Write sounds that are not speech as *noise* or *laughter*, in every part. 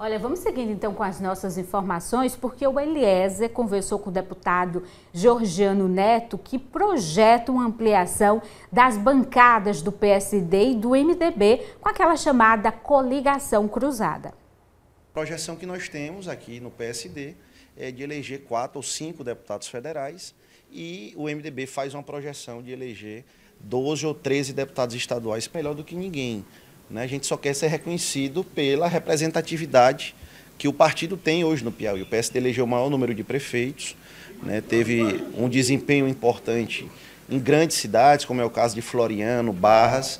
Olha, vamos seguindo então com as nossas informações, porque o Eliezer conversou com o deputado Georgiano Neto, que projeta uma ampliação das bancadas do PSD e do MDB com aquela chamada coligação cruzada. A projeção que nós temos aqui no PSD é de eleger quatro ou cinco deputados federais e o MDB faz uma projeção de eleger 12 ou 13 deputados estaduais, melhor do que ninguém. Né? A gente só quer ser reconhecido pela representatividade que o partido tem hoje no Piauí. O PSD elegeu o maior número de prefeitos, né? teve um desempenho importante em grandes cidades, como é o caso de Floriano, Barras.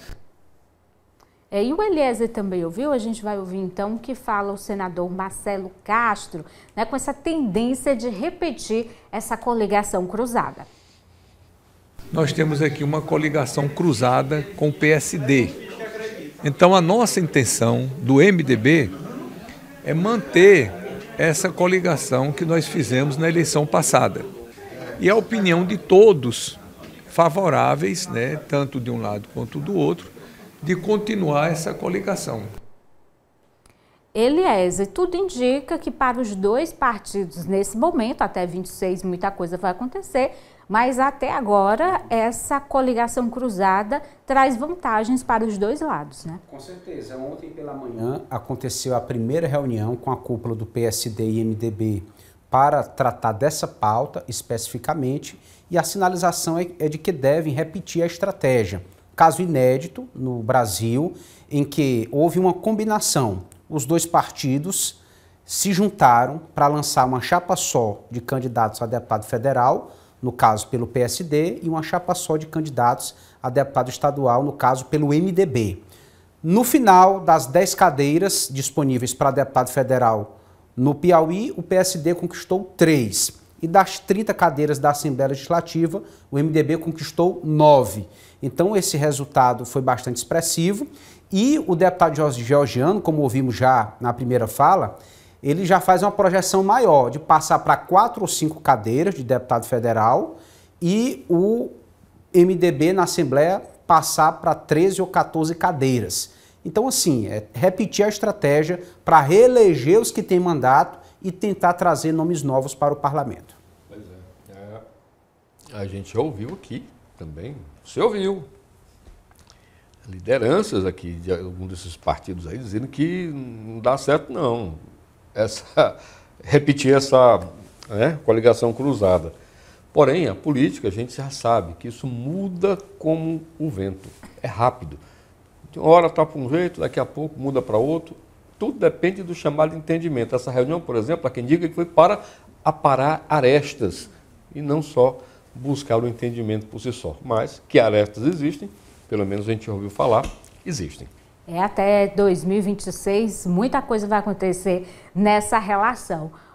É, e o Eliezer também ouviu, a gente vai ouvir então o que fala o senador Marcelo Castro, né, com essa tendência de repetir essa coligação cruzada. Nós temos aqui uma coligação cruzada com o PSD, então, a nossa intenção do MDB é manter essa coligação que nós fizemos na eleição passada. E a opinião de todos favoráveis, né, tanto de um lado quanto do outro, de continuar essa coligação. Eliezer, tudo indica que para os dois partidos nesse momento, até 26 muita coisa vai acontecer, mas até agora essa coligação cruzada traz vantagens para os dois lados, né? Com certeza. Ontem pela manhã aconteceu a primeira reunião com a cúpula do PSD e MDB para tratar dessa pauta especificamente e a sinalização é, é de que devem repetir a estratégia. Caso inédito no Brasil, em que houve uma combinação os dois partidos se juntaram para lançar uma chapa só de candidatos a deputado federal, no caso pelo PSD, e uma chapa só de candidatos a deputado estadual, no caso pelo MDB. No final das 10 cadeiras disponíveis para deputado federal no Piauí, o PSD conquistou três e das 30 cadeiras da Assembleia Legislativa, o MDB conquistou 9. Então esse resultado foi bastante expressivo e o deputado Georgiano, como ouvimos já na primeira fala, ele já faz uma projeção maior de passar para quatro ou cinco cadeiras de deputado federal e o MDB na Assembleia passar para 13 ou 14 cadeiras. Então, assim, é repetir a estratégia para reeleger os que têm mandato e tentar trazer nomes novos para o parlamento. Pois é. é a gente ouviu aqui também, você ouviu, lideranças aqui de algum desses partidos aí dizendo que não dá certo não. Essa, *laughs* repetir essa né, coligação cruzada. Porém, a política, a gente já sabe que isso muda como o vento. É rápido. De uma hora está para um jeito, daqui a pouco muda para outro. Tudo depende do chamado entendimento. Essa reunião, por exemplo, há quem diga que foi para aparar arestas e não só buscar o entendimento por si só. Mas que arestas existem, pelo menos a gente ouviu falar, existem. É até 2026, muita coisa vai acontecer nessa relação.